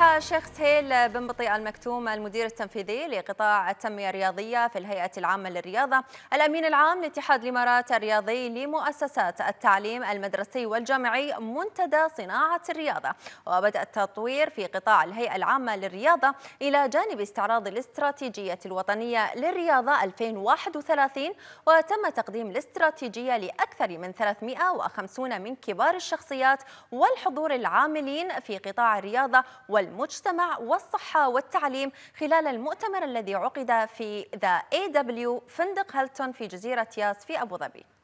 شيخ الشيخ سهيل بن بطي المكتوم المدير التنفيذي لقطاع التنمية الرياضية في الهيئة العامة للرياضة الأمين العام لاتحاد الإمارات الرياضي لمؤسسات التعليم المدرسي والجامعي منتدى صناعة الرياضة وبدأ التطوير في قطاع الهيئة العامة للرياضة إلى جانب استعراض الاستراتيجية الوطنية للرياضة 2031 وتم تقديم الاستراتيجية لأكثر من 350 من كبار الشخصيات والحضور العاملين في قطاع الرياضة وال المجتمع والصحة والتعليم خلال المؤتمر الذي عقد في The AW فندق هيلتون في جزيرة ياس في أبوظبي